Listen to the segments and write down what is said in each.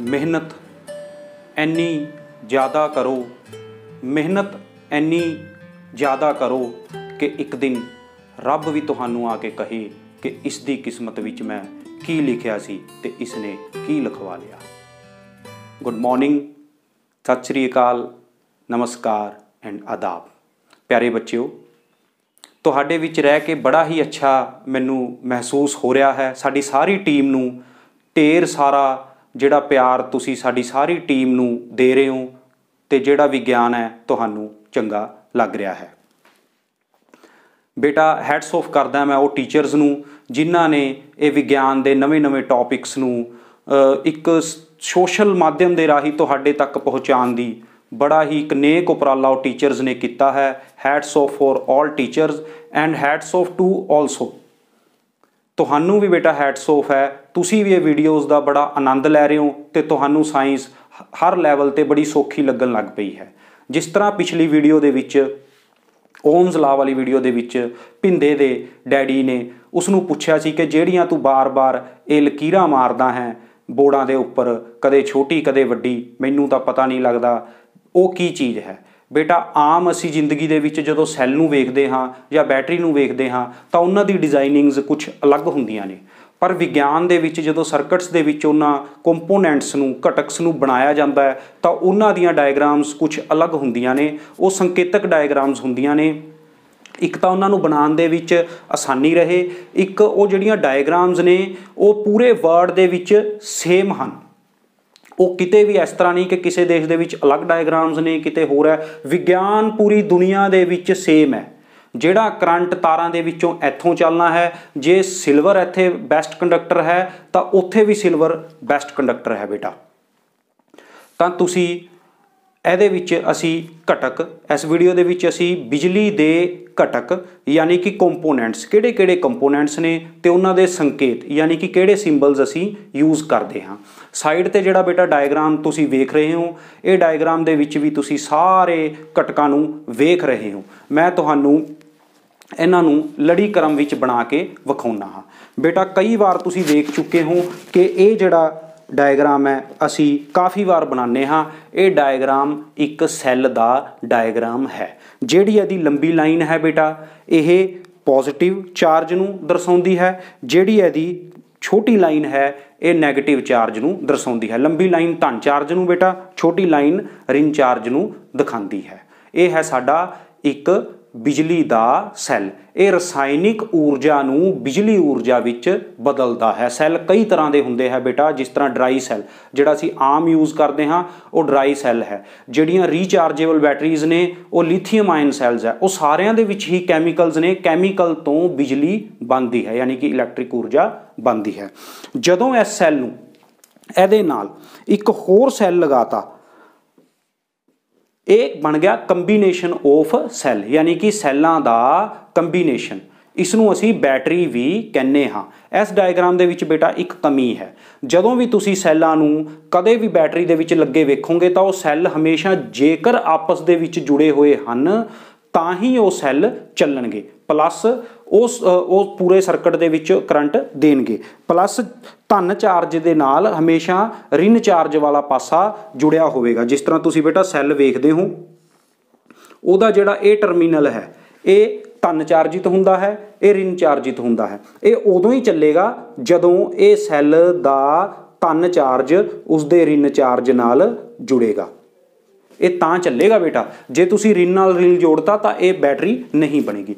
ਮਿਹਨਤ ਐਨੀ ਜ਼ਿਆਦਾ ਕਰੋ ਮਿਹਨਤ ਐਨੀ ਜ਼ਿਆਦਾ ਕਰੋ ਕਿ ਇੱਕ ਦਿਨ ਰੱਬ ਵੀ ਤੁਹਾਨੂੰ ਆ ਕੇ ਕਹੇ ਕਿ ਇਸ ਦੀ ਕਿਸਮਤ ਵਿੱਚ ਮੈਂ ਕੀ ਲਿਖਿਆ ਸੀ ਤੇ ਇਸ ਨੇ ਕੀ ਲਿਖਵਾ ਲਿਆ ਗੁੱਡ ਮਾਰਨਿੰਗ ਸਤਿ ਸ੍ਰੀ ਅਕਾਲ ਨਮਸਕਾਰ ਐਂਡ ਆਦਾਬ ਪਿਆਰੇ ਬੱਚਿਓ ਤੁਹਾਡੇ ਵਿੱਚ ਰਹਿ ਕੇ ਬੜਾ ਹੀ ਅੱਛਾ ਮੈਨੂੰ ਮਹਿਸੂਸ ਹੋ ਰਿਹਾ ਹੈ ਸਾਡੀ ਸਾਰੀ ਟੀਮ ਨੂੰ ਢੇਰ ਸਾਰਾ ਜਿਹੜਾ ਪਿਆਰ ਤੁਸੀਂ ਸਾਡੀ ਸਾਰੀ ਟੀਮ ਨੂੰ ਦੇ ਰਹੇ ਹੋ ਤੇ ਜਿਹੜਾ ਵੀ ਗਿਆਨ ਹੈ ਤੁਹਾਨੂੰ ਚੰਗਾ ਲੱਗ ਰਿਹਾ ਹੈ ਬੇਟਾ ਹੈਡਸ ਆਫ ਕਰਦਾ ਮੈਂ ਉਹ ਟੀਚਰਸ ਨੂੰ ਜਿਨ੍ਹਾਂ ਨੇ ਇਹ ਵਿਗਿਆਨ ਦੇ ਨਵੇਂ-ਨਵੇਂ ਟੌਪਿਕਸ ਨੂੰ ਇੱਕ ਸੋਸ਼ਲ ਮਾਧਿਅਮ ਦੇ ਰਾਹੀਂ ਤੁਹਾਡੇ ਤੱਕ ਪਹੁੰਚਾਉਣ ਦੀ ਬੜਾ ਹੀ ਇੱਕ ਨੇਕ ਉਪਰਾਲਾ ਉਹ ਟੀਚਰਸ ਨੇ ਕੀਤਾ ਹੈ heads off for 올 teachers and heads off to also ਤੁਹਾਨੂੰ ਵੀ ਬੇਟਾ ਹੈਡਸ ਆਫ ਹੈ ਤੁਸੀਂ ਵੀ ਇਹ ਵੀਡੀਓਜ਼ ਦਾ ਬੜਾ ਆਨੰਦ ਲੈ ਰਹੇ ਹੋ ਤੇ ਤੁਹਾਨੂੰ ਸਾਇੰਸ ਹਰ ਲੈਵਲ ਤੇ ਬੜੀ ਸੌਖੀ ਲੱਗਣ ਲੱਗ ਪਈ ਹੈ ਜਿਸ ਤਰ੍ਹਾਂ ਪਿਛਲੀ ਵੀਡੀਓ ਦੇ ਵਿੱਚ ਓਮਸ ਲਾ ਵਾਲੀ ਵੀਡੀਓ ਦੇ ਵਿੱਚ ਪਿੰਦੇ ਦੇ ਡੈਡੀ ਨੇ ਉਸ ਨੂੰ ਪੁੱਛਿਆ ਸੀ ਕਿ ਜਿਹੜੀਆਂ ਤੂੰ ਬਾਰ-ਬਾਰ ਇਹ ਲਕੀਰਾਂ ਮਾਰਦਾ ਹੈ ਬੋੜਾਂ ਦੇ ਉੱਪਰ ਕਦੇ ਛੋਟੀ ਕਦੇ ਵੱਡੀ ਮੈਨੂੰ ਤਾਂ ਪਤਾ ਨਹੀਂ ਲੱਗਦਾ ਉਹ ਕੀ ਚੀਜ਼ ਹੈ ਬੇਟਾ ਆਮ ਅਸੀਂ ਜ਼ਿੰਦਗੀ ਦੇ ਵਿੱਚ ਜਦੋਂ ਸੈੱਲ ਨੂੰ ਵੇਖਦੇ ਹਾਂ ਜਾਂ ਬੈਟਰੀ ਨੂੰ ਵੇਖਦੇ ਹਾਂ ਤਾਂ ਉਹਨਾਂ ਦੀ ਡਿਜ਼ਾਈਨਿੰਗਸ ਕੁਝ ਅਲੱਗ ਹੁੰਦੀਆਂ ਨੇ ਪਰ ਵਿਗਿਆਨ ਦੇ ਵਿੱਚ ਜਦੋਂ ਸਰਕਟਸ ਦੇ ਵਿੱਚ ਉਹਨਾਂ ਕੰਪੋਨੈਂਟਸ ਨੂੰ ਘਟਕਸ ਨੂੰ ਬਣਾਇਆ ਜਾਂਦਾ ਹੈ ਤਾਂ ਉਹਨਾਂ ਦੀਆਂ ਡਾਇਗਰਾਮਸ ਕੁਝ ਅਲੱਗ ਹੁੰਦੀਆਂ ਨੇ ਉਹ ਸੰਕੇਤਕ ਡਾਇਗਰਾਮਸ ਹੁੰਦੀਆਂ ਨੇ ਇੱਕ ਤਾਂ ਉਹਨਾਂ ਨੂੰ ਬਣਾਉਣ ਦੇ ਵਿੱਚ ਆਸਾਨੀ ਰਹੇ ਇੱਕ ਉਹ ਜਿਹੜੀਆਂ ਡਾਇਗਰਾਮਸ ਨੇ ਉਹ ਪੂਰੇ ਵਰਡ ਦੇ ਵਿੱਚ ਸੇਮ ਹਨ ਉਹ ਕਿਤੇ ਵੀ ਇਸ ਤਰ੍ਹਾਂ ਨਹੀਂ ਕਿ ਕਿਸੇ ਦੇਸ਼ ਦੇ ਵਿੱਚ ਅਲੱਗ ਡਾਇਗ੍ਰਾਮਸ ਨੇ ਕਿਤੇ ਹੋਰ ਹੈ ਵਿਗਿਆਨ ਪੂਰੀ ਦੁਨੀਆ ਦੇ ਵਿੱਚ ਸੇਮ ਹੈ ਜਿਹੜਾ ਕਰੰਟ ਤਾਰਾਂ ਦੇ ਵਿੱਚੋਂ ਇੱਥੋਂ ਚੱਲਣਾ ਹੈ ਜੇ ਸਿਲਵਰ ਇੱਥੇ ਬੈਸਟ ਕੰਡਕਟਰ ਹੈ ਤਾਂ ਉੱਥੇ ਵੀ ਸਿਲਵਰ ਬੈਸਟ ਕੰਡਕਟਰ ਹੈ ਬੇਟਾ ਤਾਂ ਤੁਸੀਂ ਇਹਦੇ ਵਿੱਚ ਅਸੀਂ ਘਟਕ ਇਸ ਵੀਡੀਓ ਦੇ ਵਿੱਚ ਅਸੀਂ ਬਿਜਲੀ ਦੇ ਘਟਕ ਯਾਨੀ ਕਿ ਕੰਪੋਨੈਂਟਸ ਕਿਹੜੇ-ਕਿਹੜੇ ਕੰਪੋਨੈਂਟਸ ਨੇ ਤੇ ਉਹਨਾਂ ਦੇ ਸੰਕੇਤ ਯਾਨੀ ਕਿ ਕਿਹੜੇ ਸਿੰਬਲਸ ਅਸੀਂ ਯੂਜ਼ ਕਰਦੇ ਹਾਂ ਸਾਈਡ ਤੇ ਜਿਹੜਾ ਬੇਟਾ ਡਾਇਗਰਾਮ ਤੁਸੀਂ ਵੇਖ ਰਹੇ ਹੋ ਇਹ ਡਾਇਗਰਾਮ ਦੇ ਵਿੱਚ ਵੀ ਤੁਸੀਂ ਸਾਰੇ ਘਟਕਾਂ ਨੂੰ ਵੇਖ ਰਹੇ ਹੋ ਮੈਂ ਤੁਹਾਨੂੰ ਇਹਨਾਂ ਨੂੰ ਲੜੀ ਕ੍ਰਮ ਵਿੱਚ ਬਣਾ ਕੇ ਵਿਖਾਉਣਾ ਹਾਂ ਬੇਟਾ ਕਈ ਵਾਰ ਤੁਸੀਂ ਵੇਖ ਚੁੱਕੇ ਹੋ ਕਿ ਇਹ ਜਿਹੜਾ ਡਾਇਗਰਾਮ ਹੈ ਅਸੀਂ ਕਾਫੀ ਵਾਰ ਬਣਾਉਨੇ ਹਾਂ ਇਹ ਡਾਇਗਰਾਮ ਇੱਕ ਸੈੱਲ ਦਾ ਡਾਇਗਰਾਮ ਹੈ ਜਿਹੜੀ ਇਹਦੀ ਲੰਬੀ ਲਾਈਨ ਹੈ ਬੇਟਾ ਇਹ ਪੋਜ਼ਿਟਿਵ ਚਾਰਜ ਨੂੰ ਦਰਸਾਉਂਦੀ ਹੈ ਜਿਹੜੀ ਇਹਦੀ ਛੋਟੀ ਲਾਈਨ ਹੈ ਇਹ 네ਗੇਟਿਵ ਚਾਰਜ ਨੂੰ ਦਰਸਾਉਂਦੀ ਹੈ ਲੰਬੀ ਲਾਈਨ ਧਨ ਚਾਰਜ ਨੂੰ ਬੇਟਾ ਛੋਟੀ ਲਾਈਨ ਰਿੰਚਾਰਜ ਚਾਰਜ ਨੂੰ ਦਿਖਾਉਂਦੀ ਹੈ ਇਹ ਹੈ ਸਾਡਾ ਇੱਕ ਬਿਜਲੀ ਦਾ ਸੈੱਲ ਇਹ ਰਸਾਇਣਿਕ ਊਰਜਾ ਨੂੰ ਬਿਜਲੀ ਊਰਜਾ ਵਿੱਚ ਬਦਲਦਾ ਹੈ ਸੈੱਲ ਕਈ ਤਰ੍ਹਾਂ ਦੇ ਹੁੰਦੇ ਹੈ ਬੇਟਾ ਜਿਸ ਤਰ੍ਹਾਂ ਡਰਾਈ ਸੈੱਲ ਜਿਹੜਾ ਅਸੀਂ ਆਮ ਯੂਜ਼ ਕਰਦੇ ਹਾਂ ਉਹ ਡਰਾਈ ਸੈੱਲ ਹੈ ਜਿਹੜੀਆਂ ਰੀਚਾਰਜੇਬਲ ਬੈਟਰੀਜ਼ ਨੇ ਉਹ ਲਿਥੀਅਮ ਆਇਨ ਸੈੱਲਸ ਹੈ ਉਹ ਸਾਰਿਆਂ ਦੇ ਵਿੱਚ ਹੀ ਕੈਮੀਕਲਸ ਨੇ ਕੈਮੀਕਲ ਤੋਂ ਬਿਜਲੀ ਬਣਦੀ ਹੈ ਯਾਨੀ ਕਿ ਇਲੈਕਟ੍ਰਿਕ ਊਰਜਾ ਬਣਦੀ ਹੈ ਜਦੋਂ ਇਸ ਸੈੱਲ ਨੂੰ ਇਹਦੇ ਨਾਲ ਇੱਕ ਹੋਰ ਸੈੱਲ ਲਗਾਤਾ ਇਹ ਬਣ ਗਿਆ ਕੰਬੀਨੇਸ਼ਨ ਆਫ ਸੈੱਲ ਯਾਨੀ ਕਿ ਸੈੱਲਾਂ ਦਾ ਕੰਬੀਨੇਸ਼ਨ ਇਸ ਨੂੰ ਅਸੀਂ ਬੈਟਰੀ ਵੀ ਕਹਿੰਨੇ ਹਾਂ ਇਸ ਡਾਇਗਰਾਮ ਦੇ ਵਿੱਚ ਬੇਟਾ ਇੱਕ ਕਮੀ ਹੈ ਜਦੋਂ ਵੀ ਤੁਸੀਂ ਸੈੱਲਾਂ ਨੂੰ ਕਦੇ ਵੀ ਬੈਟਰੀ ਦੇ ਵਿੱਚ ਲੱਗੇ ਵੇਖੋਗੇ ਤਾਂ ਉਹ ਸੈੱਲ ਹਮੇਸ਼ਾ ਜੇਕਰ ਆਪਸ ਦੇ ਵਿੱਚ ਜੁੜੇ ਹੋਏ ਹਨ ਤਾਂ ਹੀ ਉਹ ਸੈੱਲ ਚੱਲਣਗੇ ਪਲੱਸ ਉਸ ਉਹ ਪੂਰੇ ਸਰਕਟ ਦੇ ਵਿੱਚ ਕਰੰਟ ਦੇਣਗੇ ਪਲੱਸ ਧਨ ਚਾਰਜ ਦੇ ਨਾਲ ਹਮੇਸ਼ਾ ਰਿਨ ਚਾਰਜ ਵਾਲਾ ਪਾਸਾ ਜੁੜਿਆ ਹੋਵੇਗਾ ਜਿਸ ਤਰ੍ਹਾਂ ਤੁਸੀਂ ਬੇਟਾ ਸੈੱਲ ਵੇਖਦੇ ਹੋ ਉਹਦਾ ਜਿਹੜਾ ਇਹ ਟਰਮੀਨਲ ਹੈ ਇਹ ਧਨ ਚਾਰਜਿਤ ਹੁੰਦਾ ਹੈ ਇਹ ਰਿਨ ਚਾਰਜਿਤ ਹੁੰਦਾ ਹੈ ਇਹ ਉਦੋਂ ਹੀ ਚੱਲੇਗਾ ਜਦੋਂ ਇਹ ਸੈੱਲ ਦਾ ਧਨ ਚਾਰਜ ਉਸ ਦੇ ਰਿਨ ਚਾਰਜ ਨਾਲ ਜੁੜੇਗਾ ਇਹ ਤਾਂ ਚੱਲੇਗਾ ਬੇਟਾ ਜੇ ਤੁਸੀਂ ਰਿਨ ਨਾਲ ਰਿਨ ਜੋੜਤਾ ਤਾਂ ਇਹ ਬੈਟਰੀ ਨਹੀਂ ਬਣੇਗੀ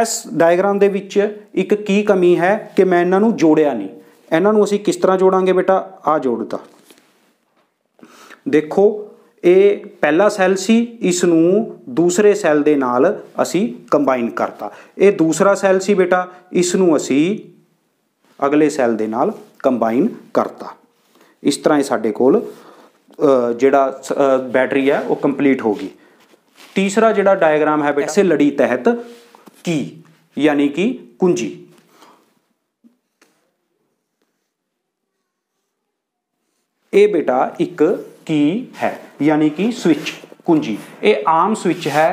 ਇਸ ਡਾਇਗਰਾਮ ਦੇ ਵਿੱਚ ਇੱਕ ਕੀ ਕਮੀ ਹੈ ਕਿ ਮੈਂ ਇਹਨਾਂ ਨੂੰ ਜੋੜਿਆ ਨਹੀਂ ਇਹਨਾਂ ਨੂੰ ਅਸੀਂ ਕਿਸ ਤਰ੍ਹਾਂ ਜੋੜਾਂਗੇ ਬੇਟਾ ਆ ਜੋੜਤਾ ਦੇਖੋ ਇਹ ਪਹਿਲਾ ਸੈੱਲ ਸੀ ਇਸ ਨੂੰ ਦੂਸਰੇ ਸੈੱਲ ਦੇ ਨਾਲ ਅਸੀਂ ਕੰਬਾਈਨ ਕਰਤਾ ਇਹ ਦੂਸਰਾ ਸੈੱਲ ਸੀ ਬੇਟਾ ਇਸ ਨੂੰ ਅਸੀਂ ਅਗਲੇ ਸੈੱਲ ਦੇ ਨਾਲ ਕੰਬਾਈਨ ਕਰਤਾ ਇਸ ਤਰ੍ਹਾਂ ਹੀ ਸਾਡੇ ਕੋਲ ਜਿਹੜਾ ਬੈਟਰੀ ਹੈ ਉਹ ਕੰਪਲੀਟ ਹੋ ਗਈ ਤੀਸਰਾ ਜਿਹੜਾ ਡਾਇਗਰਾਮ ਹੈ ਬੇਟਾ ਇਸੇ ਲੜੀ ਤਹਿਤ ਕੀ ਯਾਨੀ ਕਿ ਕੁੰਜੀ ਇਹ ਬੇਟਾ ਇੱਕ ਕੀ ਹੈ ਯਾਨੀ ਕਿ ਸਵਿਚ ਕੁੰਜੀ ਇਹ ਆਮ ਸਵਿਚ ਹੈ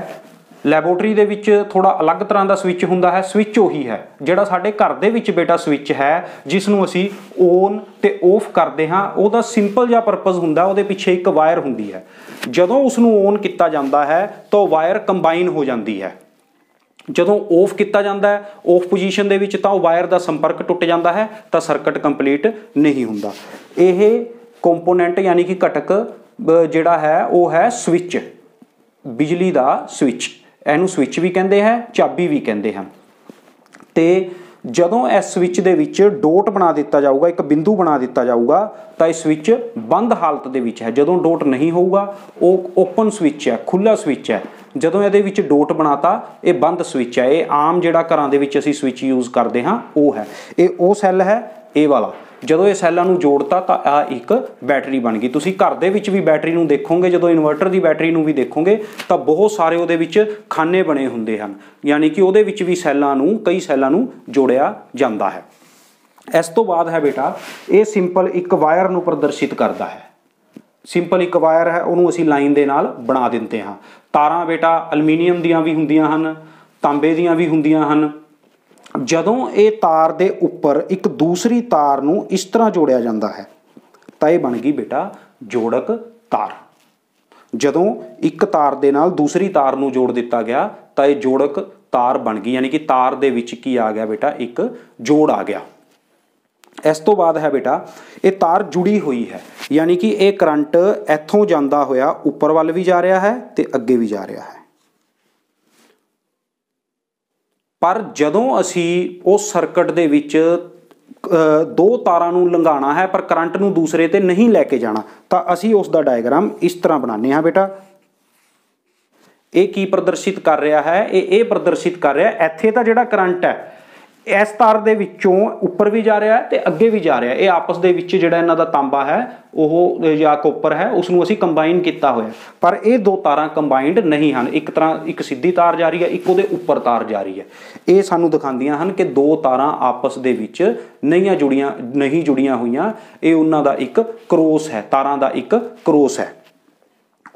ਲੈਬੋਰਟਰੀ ਦੇ ਵਿੱਚ ਥੋੜਾ ਅਲੱਗ ਤਰ੍ਹਾਂ ਦਾ ਸਵਿਚ ਹੁੰਦਾ ਹੈ ਸਵਿਚ ਉਹੀ ਹੈ ਜਿਹੜਾ ਸਾਡੇ ਘਰ ਦੇ ਵਿੱਚ ਬੇਟਾ ਸਵਿਚ ਹੈ ਜਿਸ ਨੂੰ ਅਸੀਂ ਔਨ ਤੇ ਆਫ ਕਰਦੇ ਹਾਂ ਉਹਦਾ ਸਿੰਪਲ ਜਿਹਾ ਪਰਪਸ ਹੁੰਦਾ ਉਹਦੇ ਪਿੱਛੇ ਇੱਕ ਵਾਇਰ ਹੁੰਦੀ ਹੈ ਜਦੋਂ ਉਸ ਨੂੰ ਔਨ ਕੀਤਾ ਜਾਂਦਾ ਹੈ ਤਾਂ ਵਾਇਰ ਕੰਬਾਈਨ ਹੋ ਜਾਂਦੀ ਹੈ ਜਦੋਂ ਆਫ ਕੀਤਾ ਜਾਂਦਾ ਹੈ ਆਫ ਪੋਜੀਸ਼ਨ ਦੇ ਵਿੱਚ ਤਾਂ ਉਹ ਵਾਇਰ ਦਾ ਸੰਪਰਕ ਟੁੱਟ ਜਾਂਦਾ ਹੈ ਤਾਂ ਸਰਕਟ ਕੰਪਲੀਟ ਨਹੀਂ ਹੁੰਦਾ ਇਹ ਕੰਪੋਨੈਂਟ ਯਾਨੀ ਕਿ ਘਟਕ ਜਿਹੜਾ ਹੈ ਉਹ ਹੈ ਸਵਿਚ ਬਿਜਲੀ ਦਾ ਸਵਿਚ ਇਹਨੂੰ ਸਵਿਚ ਵੀ ਕਹਿੰਦੇ ਹੈ ਚਾਬੀ ਵੀ ਕਹਿੰਦੇ ਹਨ ਤੇ ਜਦੋਂ ਇਸ ਸਵਿਚ ਦੇ ਵਿੱਚ ਡੋਟ ਬਣਾ ਦਿੱਤਾ ਜਾਊਗਾ ਇੱਕ ਬਿੰਦੂ ਬਣਾ ਦਿੱਤਾ ਜਾਊਗਾ ਤਾਂ ਇਹ ਸਵਿਚ ਬੰਦ ਹਾਲਤ ਦੇ ਵਿੱਚ ਹੈ ਜਦੋਂ ਡੋਟ ਨਹੀਂ ਹੋਊਗਾ ਉਹ ਓਪਨ ਸਵਿਚ ਹੈ ਖੁੱਲਾ ਸਵਿਚ ਹੈ ਜਦੋਂ ਇਹਦੇ ਵਿੱਚ ਡੋਟ ਬਣਾਤਾ ਇਹ ਬੰਦ ਸਵਿਚ ਹੈ ਇਹ ਆਮ ਜਿਹੜਾ ਘਰਾਂ ਦੇ ਵਿੱਚ ਅਸੀਂ ਸਵਿਚ ਯੂਜ਼ ਕਰਦੇ ਹਾਂ ਉਹ ਹੈ ਇਹ ਉਹ ਸੈੱਲ ਹੈ ਇਹ ਵਾਲਾ ਜਦੋਂ ਇਹ ਸੈੱਲਾਂ ਨੂੰ ਜੋੜਤਾ ਤਾਂ ਆ ਇੱਕ ਬੈਟਰੀ ਬਣ ਗਈ ਤੁਸੀਂ ਘਰ ਦੇ ਵਿੱਚ ਵੀ ਬੈਟਰੀ ਨੂੰ ਦੇਖੋਗੇ ਜਦੋਂ ਇਨਵਰਟਰ ਦੀ ਬੈਟਰੀ ਨੂੰ ਵੀ ਦੇਖੋਗੇ ਤਾਂ ਬਹੁਤ ਸਾਰੇ ਉਹਦੇ ਵਿੱਚ ਖਾਨੇ ਬਣੇ ਹੁੰਦੇ ਹਨ ਯਾਨੀ ਕਿ ਉਹਦੇ ਵਿੱਚ ਵੀ ਸੈੱਲਾਂ ਨੂੰ ਕਈ ਸੈੱਲਾਂ ਨੂੰ ਜੋੜਿਆ ਜਾਂਦਾ ਹੈ ਇਸ ਤੋਂ ਬਾਅਦ ਹੈ ਬੇਟਾ ਇਹ ਸਿੰਪਲ ਇੱਕ ਵਾਇਰ ਨੂੰ ਪ੍ਰਦਰਸ਼ਿਤ ਕਰਦਾ ਹੈ ਸਿੰਪਲ ਇੱਕ ਵਾਇਰ ਹੈ ਉਹਨੂੰ ਅਸੀਂ ਲਾਈਨ ਦੇ ਨਾਲ ਬਣਾ ਦਿੰਦੇ ਹਾਂ ਤਾਰਾਂ ਬੇਟਾ ਅਲਮੀਨੀਅਮ ਦੀਆਂ ਵੀ ਹੁੰਦੀਆਂ ਹਨ ਤਾਂਬੇ ਦੀਆਂ ਵੀ ਹੁੰਦੀਆਂ ਹਨ ਜਦੋਂ ਇਹ ਤਾਰ ਦੇ ਉੱਪਰ ਇੱਕ ਦੂਸਰੀ ਤਾਰ ਨੂੰ ਇਸ ਤਰ੍ਹਾਂ ਜੋੜਿਆ ਜਾਂਦਾ ਹੈ ਤਾਂ ਇਹ ਬਣ ਗਈ ਬੇਟਾ ਜੋੜਕ ਤਾਰ ਜਦੋਂ ਇੱਕ ਤਾਰ ਦੇ ਨਾਲ ਦੂਸਰੀ ਤਾਰ ਨੂੰ ਜੋੜ ਦਿੱਤਾ ਗਿਆ ਤਾਂ ਇਹ ਜੋੜਕ ਤਾਰ ਬਣ ਗਈ ਯਾਨੀ ਕਿ ਤਾਰ ਦੇ ਵਿੱਚ ਕੀ ਆ ਗਿਆ ਬੇਟਾ ਇੱਕ ਜੋੜ ਆ ਗਿਆ ਇਸ ਤੋਂ ਬਾਅਦ ਹੈ ਬੇਟਾ ਇਹ ਤਾਰ ਜੁੜੀ ਹੋਈ ਹੈ ਯਾਨੀ ਕਿ ਇਹ ਕਰੰਟ ਇੱਥੋਂ ਜਾਂਦਾ ਹੋਇਆ ਉੱਪਰ ਵੱਲ ਵੀ ਜਾ ਰਿਹਾ ਹੈ ਤੇ ਅੱਗੇ ਵੀ ਜਾ ਰਿਹਾ ਹੈ ਪਰ ਜਦੋਂ ਅਸੀਂ ਉਹ ਸਰਕਟ ਦੇ ਵਿੱਚ ਦੋ ਤਾਰਾਂ ਨੂੰ ਲੰਘਾਣਾ ਹੈ ਪਰ ਕਰੰਟ ਨੂੰ ਦੂਸਰੇ ਤੇ ਨਹੀਂ ਲੈ ਕੇ ਜਾਣਾ ਤਾਂ ਅਸੀਂ ਉਸ ਦਾ ਡਾਇਗਰਾਮ ਇਸ ਤਰ੍ਹਾਂ ਬਣਾਉਂਦੇ ਹਾਂ ਬੇਟਾ ਇਹ ਕੀ ਪ੍ਰਦਰਸ਼ਿਤ ਕਰ ਰਿਹਾ ਹੈ ਇਹ ਇਹ ਪ੍ਰਦਰਸ਼ਿਤ ਕਰ ਰਿਹਾ ਇੱਥੇ ਤਾਂ ਜਿਹੜਾ ਕਰੰਟ ਹੈ ਇਸ ਤਾਰ ਦੇ ਵਿੱਚੋਂ ਉੱਪਰ ਵੀ ਜਾ ਰਿਹਾ ਹੈ ਤੇ ਅੱਗੇ ਵੀ ਜਾ ਰਿਹਾ ਹੈ ਇਹ ਆਪਸ ਦੇ ਵਿੱਚ ਜਿਹੜਾ ਇਹਨਾਂ ਦਾ ਤਾਂਬਾ ਹੈ ਉਹ ਜਾਂ ਕੋਪਰ ਹੈ ਉਸ ਨੂੰ ਅਸੀਂ ਕੰਬਾਈਨ ਕੀਤਾ ਹੋਇਆ ਪਰ ਇਹ ਦੋ ਤਾਰਾਂ ਕੰਬਾਈਨਡ ਨਹੀਂ ਹਨ ਇੱਕ ਤਰ੍ਹਾਂ ਇੱਕ ਸਿੱਧੀ ਤਾਰ ਜਾ ਰਹੀ ਹੈ ਇੱਕ ਉਹਦੇ ਉੱਪਰ ਤਾਰ ਜਾ ਰਹੀ ਹੈ ਇਹ ਸਾਨੂੰ ਦਿਖਾਉਂਦੀਆਂ ਹਨ ਕਿ ਦੋ ਤਾਰਾਂ ਆਪਸ ਦੇ ਵਿੱਚ ਨਹੀਂ ਜੁੜੀਆਂ ਨਹੀਂ ਜੁੜੀਆਂ ਹੋਈਆਂ ਇਹ ਉਹਨਾਂ ਦਾ ਇੱਕ ਕਰੋਸ ਹੈ ਤਾਰਾਂ ਦਾ ਇੱਕ ਕਰੋਸ ਹੈ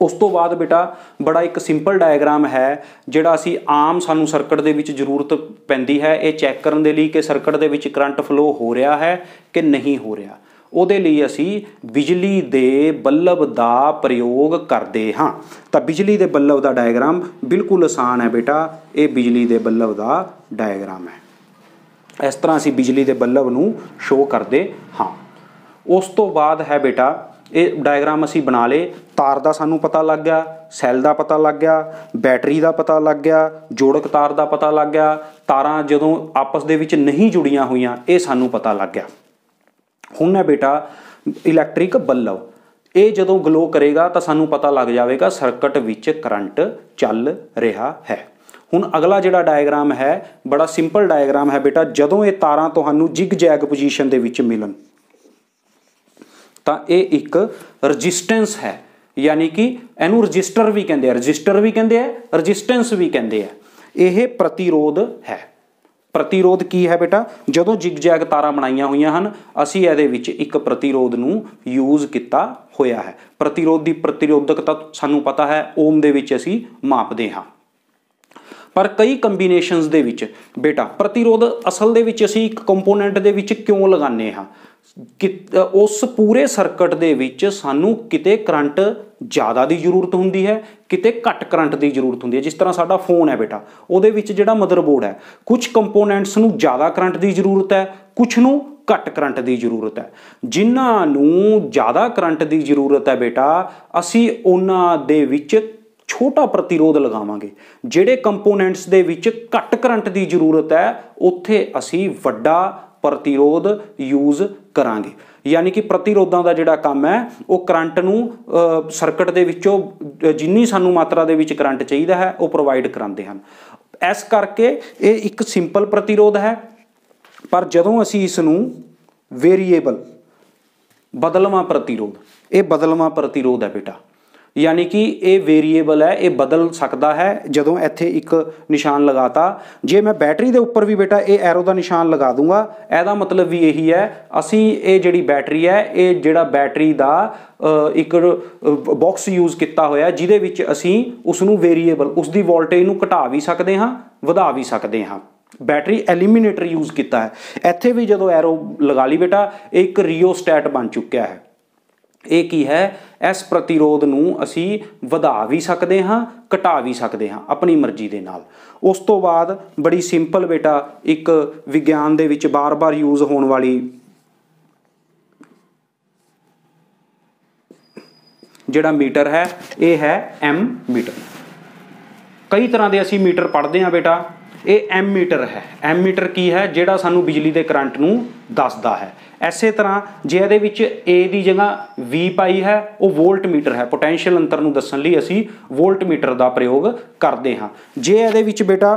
ਉਸ ਤੋਂ ਬਾਅਦ ਬੇਟਾ ਬੜਾ ਇੱਕ ਸਿੰਪਲ ਡਾਇਗਰਾਮ ਹੈ ਜਿਹੜਾ ਅਸੀਂ ਆਮ ਸਾਨੂੰ ਸਰਕਟ ਦੇ ਵਿੱਚ ਜ਼ਰੂਰਤ ਪੈਂਦੀ ਹੈ ਇਹ ਚੈੱਕ ਕਰਨ ਦੇ ਲਈ ਕਿ ਸਰਕਟ ਦੇ ਵਿੱਚ ਕਰੰਟ ਫਲੋ ਹੋ ਰਿਹਾ ਹੈ ਕਿ ਨਹੀਂ ਹੋ ਰਿਹਾ ਉਹਦੇ ਲਈ ਅਸੀਂ ਬਿਜਲੀ ਦੇ ਬੱਲਬ ਦਾ ਪ੍ਰਯੋਗ ਕਰਦੇ ਹਾਂ ਤਾਂ ਬਿਜਲੀ ਦੇ ਬੱਲਬ ਦਾ ਡਾਇਗਰਾਮ ਬਿਲਕੁਲ ਆਸਾਨ ਹੈ ਬੇਟਾ ਇਹ ਬਿਜਲੀ ਦੇ ਬੱਲਬ ਦਾ ਡਾਇਗਰਾਮ ਹੈ ਇਸ ਤਰ੍ਹਾਂ ਅਸੀਂ ਬਿਜਲੀ ਦੇ ਬੱਲਬ ਨੂੰ ਸ਼ੋਅ ਕਰਦੇ ਹਾਂ ਉਸ ਤੋਂ ਬਾਅਦ ਹੈ ਬੇਟਾ ਇਹ ਡਾਇਗਰਾਮ ਅਸੀਂ ਬਣਾ ਲਏ ਤਾਰ ਦਾ ਸਾਨੂੰ ਪਤਾ ਲੱਗ ਗਿਆ ਸੈੱਲ ਦਾ ਪਤਾ ਲੱਗ ਗਿਆ ਬੈਟਰੀ ਦਾ ਪਤਾ ਲੱਗ ਗਿਆ ਜੋੜਕ ਤਾਰ ਦਾ ਪਤਾ ਲੱਗ ਗਿਆ ਤਾਰਾਂ ਜਦੋਂ ਆਪਸ ਦੇ ਵਿੱਚ ਨਹੀਂ ਜੁੜੀਆਂ ਹੋਈਆਂ ਇਹ ਸਾਨੂੰ ਪਤਾ ਲੱਗ ਗਿਆ ਹੁਣ ਹੈ ਬੇਟਾ ਇਲੈਕਟ੍ਰਿਕ ਬੱਲਬ ਇਹ ਜਦੋਂ ਗਲੋ ਕਰੇਗਾ ਤਾਂ ਸਾਨੂੰ ਪਤਾ ਲੱਗ ਜਾਵੇਗਾ ਸਰਕਟ ਵਿੱਚ ਕਰੰਟ ਚੱਲ ਰਿਹਾ ਹੈ ਹੁਣ ਅਗਲਾ ਜਿਹੜਾ ਡਾਇਗਰਾਮ ਹੈ ਬੜਾ ਸਿੰਪਲ ਡਾਇਗਰਾਮ ਹੈ ਬੇਟਾ ਜਦੋਂ ਇਹ ਤਾਰਾਂ ਤੁਹਾਨੂੰ ਜਿਗ ਜੈਗ ਪੋਜੀਸ਼ਨ ਦੇ ਵਿੱਚ ਮਿਲਣ ਤਾਂ ਇਹ ਇੱਕ ਰੈਜ਼ਿਸਟੈਂਸ ਹੈ ਯਾਨੀ ਕਿ ਇਹਨੂੰ ਰਜਿਸਟਰ ਵੀ ਕਹਿੰਦੇ ਆ ਰਜਿਸਟਰ ਵੀ ਕਹਿੰਦੇ ਆ ਰਜਿਸਟੈਂਸ ਵੀ ਕਹਿੰਦੇ ਆ ਇਹ ਪ੍ਰਤੀਰੋਧ ਹੈ ਪ੍ਰਤੀਰੋਧ ਕੀ ਹੈ ਬੇਟਾ ਜਦੋਂ ਜਿਗਜੈਗ ਤਾਰਾਂ ਬਣਾਈਆਂ ਹੋਈਆਂ ਹਨ ਅਸੀਂ ਇਹਦੇ ਵਿੱਚ ਇੱਕ ਪ੍ਰਤੀਰੋਧ ਨੂੰ ਯੂਜ਼ ਕੀਤਾ ਹੋਇਆ ਹੈ ਪ੍ਰਤੀਰੋਧ ਦੀ ਪ੍ਰਤੀਰੋਧਕਤਾ ਸਾਨੂੰ ਪਤਾ ਹੈ ਓਮ ਦੇ ਵਿੱਚ ਅਸੀਂ ਮਾਪਦੇ ਹਾਂ ਪਰ ਕਈ ਕੰਬੀਨੇਸ਼ਨਸ ਦੇ ਵਿੱਚ ਬੇਟਾ ਪ੍ਰਤੀਰੋਧ ਅਸਲ ਦੇ ਵਿੱਚ ਅਸੀਂ ਇੱਕ ਕੰਪੋਨੈਂਟ ਦੇ ਵਿੱਚ ਕਿਉਂ ਲਗਾਉਂਦੇ ਹਾਂ ਉਸ ਪੂਰੇ ਸਰਕਟ ਦੇ ਵਿੱਚ ਸਾਨੂੰ ਕਿਤੇ ਕਰੰਟ ਜ਼ਿਆਦਾ ਦੀ ਜ਼ਰੂਰਤ ਹੁੰਦੀ ਹੈ ਕਿਤੇ ਘੱਟ ਕਰੰਟ ਦੀ ਜ਼ਰੂਰਤ ਹੁੰਦੀ ਹੈ ਜਿਸ ਤਰ੍ਹਾਂ ਸਾਡਾ ਫੋਨ ਹੈ ਬੇਟਾ ਉਹਦੇ ਵਿੱਚ ਜਿਹੜਾ ਮਦਰਬੋਰਡ ਹੈ ਕੁਝ ਕੰਪੋਨੈਂਟਸ ਨੂੰ ਜ਼ਿਆਦਾ ਕਰੰਟ ਦੀ ਜ਼ਰੂਰਤ ਹੈ ਕੁਝ ਨੂੰ ਘੱਟ ਕਰੰਟ ਦੀ ਜ਼ਰੂਰਤ ਹੈ ਜਿਨ੍ਹਾਂ ਨੂੰ ਜ਼ਿਆਦਾ ਕਰੰਟ ਦੀ ਜ਼ਰੂਰਤ ਹੈ ਬੇਟਾ ਅਸੀਂ ਉਹਨਾਂ ਦੇ ਵਿੱਚ ਛੋਟਾ ਪ੍ਰਤੀਰੋਧ ਲਗਾਵਾਂਗੇ ਜਿਹੜੇ ਕੰਪੋਨੈਂਟਸ ਦੇ ਵਿੱਚ ਘੱਟ ਕਰੰਟ ਦੀ ਜ਼ਰੂਰਤ ਹੈ ਉੱਥੇ ਅਸੀਂ ਵੱਡਾ ਪ੍ਰਤੀਰੋਧ ਯੂਜ਼ ਕਰਾਂਗੇ ਯਾਨੀ ਕਿ ਪ੍ਰਤੀਰੋਧਾਂ ਦਾ ਜਿਹੜਾ ਕੰਮ ਹੈ ਉਹ ਕਰੰਟ ਨੂੰ ਸਰਕਟ ਦੇ ਵਿੱਚੋਂ ਜਿੰਨੀ ਸਾਨੂੰ ਮਾਤਰਾ ਦੇ ਵਿੱਚ ਕਰੰਟ ਚਾਹੀਦਾ ਹੈ ਉਹ ਪ੍ਰੋਵਾਈਡ ਕਰਾਉਂਦੇ ਹਨ ਇਸ ਕਰਕੇ ਇਹ ਇੱਕ ਸਿੰਪਲ ਪ੍ਰਤੀਰੋਧ ਹੈ ਪਰ ਜਦੋਂ ਅਸੀਂ ਇਸ ਨੂੰ ਵੇਰੀਏਬਲ ਬਦਲਵਾ ਪ੍ਰਤੀਰੋਧ ਇਹ ਬਦਲਵਾ ਪ੍ਰਤੀਰੋਧ ਹੈ ਬੇਟਾ ਯਾਨੀ ਕਿ ਇਹ ਵੇਰੀਏਬਲ ਹੈ ਇਹ ਬਦਲ ਸਕਦਾ ਹੈ ਜਦੋਂ ਇੱਥੇ ਇੱਕ ਨਿਸ਼ਾਨ ਲਗਾਤਾ ਜੇ ਮੈਂ ਬੈਟਰੀ ਦੇ ਉੱਪਰ ਵੀ ਬੇਟਾ ਇਹ ਐਰੋ ਦਾ ਨਿਸ਼ਾਨ ਲਗਾ ਦੂੰਗਾ ਇਹਦਾ ਮਤਲਬ ਵੀ ਇਹੀ ਹੈ ਅਸੀਂ ਇਹ ਜਿਹੜੀ ਬੈਟਰੀ ਹੈ ਇਹ ਜਿਹੜਾ ਬੈਟਰੀ ਦਾ ਇੱਕ ਬਾਕਸ ਯੂਜ਼ ਕੀਤਾ ਹੋਇਆ ਜਿਹਦੇ ਵਿੱਚ ਅਸੀਂ ਉਸ ਨੂੰ ਵੇਰੀਏਬਲ ਉਸ ਦੀ ਵੋਲਟੇਜ ਨੂੰ ਘਟਾ ਵੀ ਸਕਦੇ ਹਾਂ ਵਧਾ ਵੀ ਸਕਦੇ ਹਾਂ ਬੈਟਰੀ ਐਲੀਮੀਨੇਟਰ ਯੂਜ਼ ਕੀਤਾ ਹੈ ਇੱਥੇ ਵੀ ਜਦੋਂ ਐਰੋ ਲਗਾ ਲਈ ਬੇਟਾ ਇੱਕ ਰੀਓਸਟੈਟ ਬਣ ਚੁੱਕਿਆ ਹੈ ਇਹ ਕੀ ਹੈ ਇਸ ਪ੍ਰਤੀਰੋਧ ਨੂੰ ਅਸੀਂ ਵਧਾ ਵੀ ਸਕਦੇ ਹਾਂ ਘਟਾ ਵੀ ਸਕਦੇ ਹਾਂ ਆਪਣੀ ਮਰਜ਼ੀ ਦੇ ਨਾਲ ਉਸ ਤੋਂ ਬਾਅਦ ਬੜੀ ਸਿੰਪਲ ਬੇਟਾ ਇੱਕ ਵਿਗਿਆਨ ਦੇ ਵਿੱਚ ਬਾਰ-ਬਾਰ ਯੂਜ਼ ਹੋਣ ਵਾਲੀ ਜਿਹੜਾ ਮੀਟਰ ਹੈ ਇਹ ਹੈ ਐਮ ਮੀਟਰ ਕਈ ਤਰ੍ਹਾਂ ਦੇ ਅਸੀਂ ਮੀਟਰ ਪੜ੍ਹਦੇ ਹਾਂ ਬੇਟਾ ਇਹ ਐਮੀਟਰ ਹੈ ਐਮੀਟਰ ਕੀ ਹੈ ਜਿਹੜਾ ਸਾਨੂੰ ਬਿਜਲੀ ਦੇ ਕਰੰਟ ਨੂੰ ਦੱਸਦਾ ਹੈ ਐਸੇ ਤਰ੍ਹਾਂ ਜੇ ਇਹਦੇ ਵਿੱਚ A ਦੀ ਜਗ੍ਹਾ V ਪਾਈ ਹੈ ਉਹ ਵੋਲਟ ਮੀਟਰ ਹੈ ਪੋਟੈਂਸ਼ੀਅਲ ਅੰਤਰ ਨੂੰ ਦੱਸਣ ਲਈ ਅਸੀਂ ਵੋਲਟ ਮੀਟਰ ਦਾ ਪ੍ਰਯੋਗ ਕਰਦੇ ਹਾਂ ਜੇ ਇਹਦੇ ਵਿੱਚ ਬੇਟਾ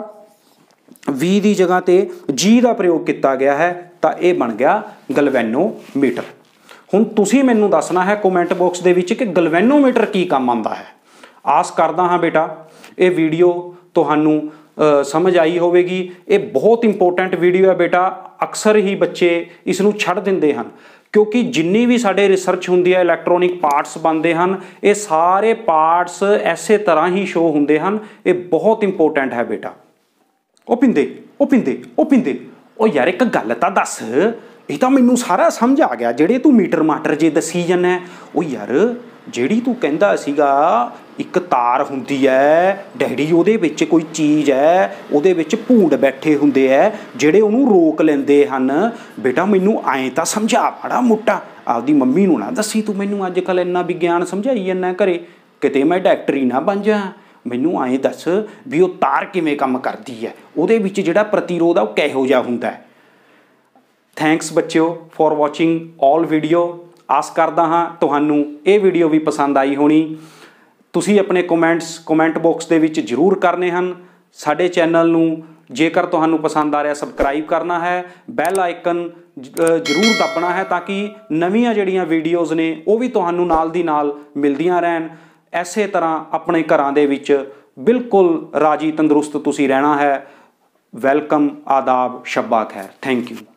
V ਦੀ ਜਗ੍ਹਾ ਤੇ G ਦਾ ਪ੍ਰਯੋਗ ਕੀਤਾ ਗਿਆ ਹੈ ਤਾਂ ਇਹ ਬਣ ਗਿਆ ਗਲਵੈਨੋਮੀਟਰ ਹੁਣ ਤੁਸੀਂ ਮੈਨੂੰ ਦੱਸਣਾ ਹੈ ਕਮੈਂਟ ਬਾਕਸ ਦੇ ਵਿੱਚ ਕਿ ਗਲਵੈਨੋਮੀਟਰ ਕੀ ਕੰਮ ਆਉਂਦਾ ਹੈ ਆਸ ਕਰਦਾ ਹਾਂ ਬੇਟਾ ਇਹ ਵੀਡੀਓ ਤੁਹਾਨੂੰ ਸਮਝ ਆਈ ਹੋਵੇਗੀ ਇਹ ਬਹੁਤ ਇੰਪੋਰਟੈਂਟ ਵੀਡੀਓ ਹੈ ਬੇਟਾ ਅਕਸਰ ਹੀ ਬੱਚੇ ਇਸ ਨੂੰ ਛੱਡ ਦਿੰਦੇ ਹਨ ਕਿਉਂਕਿ ਜਿੰਨੀ ਵੀ ਸਾਡੇ ਰਿਸਰਚ ਹੁੰਦੀ ਹੈ ਇਲੈਕਟ੍ਰੋਨਿਕ ਪਾਰਟਸ ਬਣਦੇ ਹਨ ਇਹ ਸਾਰੇ ਪਾਰਟਸ ਐਸੇ ਤਰ੍ਹਾਂ ਹੀ ਸ਼ੋ ਹੁੰਦੇ ਹਨ ਇਹ ਬਹੁਤ ਇੰਪੋਰਟੈਂਟ ਹੈ ਬੇਟਾ ਉਹ ਪਿੰਦੇ ਉਹ ਪਿੰਦੇ ਉਹ ਪਿੰਦੇ ਉਹ ਯਾਰ ਇੱਕ ਗੱਲ ਤਾਂ ਦੱਸ ਇਹ ਤਾਂ ਮੈਨੂੰ ਸਾਰਾ ਸਮਝ ਆ ਗਿਆ ਜਿਹੜੇ ਤੂੰ ਮੀਟਰ ਮਾਟਰ ਜੇ ਦਸੀ ਜਾਂਦਾ ਉਹ ਯਾਰ ਜਿਹੜੀ ਤੂੰ ਕਹਿੰਦਾ ਸੀਗਾ ਇੱਕ ਤਾਰ ਹੁੰਦੀ ਐ ਡੈਡੀ ਉਹਦੇ ਵਿੱਚ ਕੋਈ ਚੀਜ਼ ਐ ਉਹਦੇ ਵਿੱਚ ਭੂੰਡ ਬੈਠੇ ਹੁੰਦੇ ਐ ਜਿਹੜੇ ਉਹਨੂੰ ਰੋਕ ਲੈਂਦੇ ਹਨ ਬੇਟਾ ਮੈਨੂੰ ਐਂ ਤਾਂ ਸਮਝਾ ਬੜਾ ਮੁੱਟਾ ਆਪਦੀ ਮੰਮੀ ਨੂੰ ਨਾ ਦੱਸੀ ਤੂੰ ਮੈਨੂੰ ਅੱਜ ਕੱਲ ਇੰਨਾ ਵਿਗਿਆਨ ਸਮਝਾਈ ਜਾਂਦਾ ਘਰੇ ਕਿਤੇ ਮੈਂ ਡਾਕਟਰ ਹੀ ਨਾ ਬਣ ਜਾ ਮੈਨੂੰ ਐਂ ਦੱਸ ਵੀ ਉਹ ਤਾਰ ਕਿਵੇਂ ਕੰਮ ਕਰਦੀ ਐ ਉਹਦੇ ਵਿੱਚ ਜਿਹੜਾ ਪ੍ਰਤੀਰੋਧ ਆ ਉਹ ਕਿਹੋ ਜਿਹਾ ਹੁੰਦਾ ਥੈਂਕਸ ਬੱਚਿਓ ਫॉर ਵਾਚਿੰਗ ਆਲ ਵੀਡੀਓ ਆਸ ਕਰਦਾ ਹਾਂ ਤੁਹਾਨੂੰ ਇਹ ਵੀਡੀਓ ਵੀ ਪਸੰਦ ਆਈ ਹੋਣੀ ਤੁਸੀਂ ਆਪਣੇ ਕਮੈਂਟਸ ਕਮੈਂਟ ਬਾਕਸ ਦੇ ਵਿੱਚ ਜ਼ਰੂਰ ਕਰਨੇ ਹਨ ਸਾਡੇ ਚੈਨਲ ਨੂੰ ਜੇਕਰ ਤੁਹਾਨੂੰ ਪਸੰਦ ਆ ਰਿਹਾ ਸਬਸਕ੍ਰਾਈਬ ਕਰਨਾ ਹੈ ਬੈਲ ਆਈਕਨ ਜ਼ਰੂਰ ਦਬਣਾ ਹੈ ਤਾਂ ਕਿ ਨਵੀਆਂ ਜਿਹੜੀਆਂ ਵੀਡੀਓਜ਼ ਨੇ ਉਹ ਵੀ ਤੁਹਾਨੂੰ ਨਾਲ ਦੀ ਨਾਲ ਮਿਲਦੀਆਂ ਰਹਿਣ ਐਸੇ ਤਰ੍ਹਾਂ ਆਪਣੇ ਘਰਾਂ ਦੇ ਵਿੱਚ ਬਿਲਕੁਲ ਰਾਜੀ ਤੰਦਰੁਸਤ ਤੁਸੀਂ ਰਹਿਣਾ ਹੈ ਵੈਲਕਮ ਆਦਾਬ ਸ਼ੱਬਾ ਖੈਰ ਥੈਂਕ ਯੂ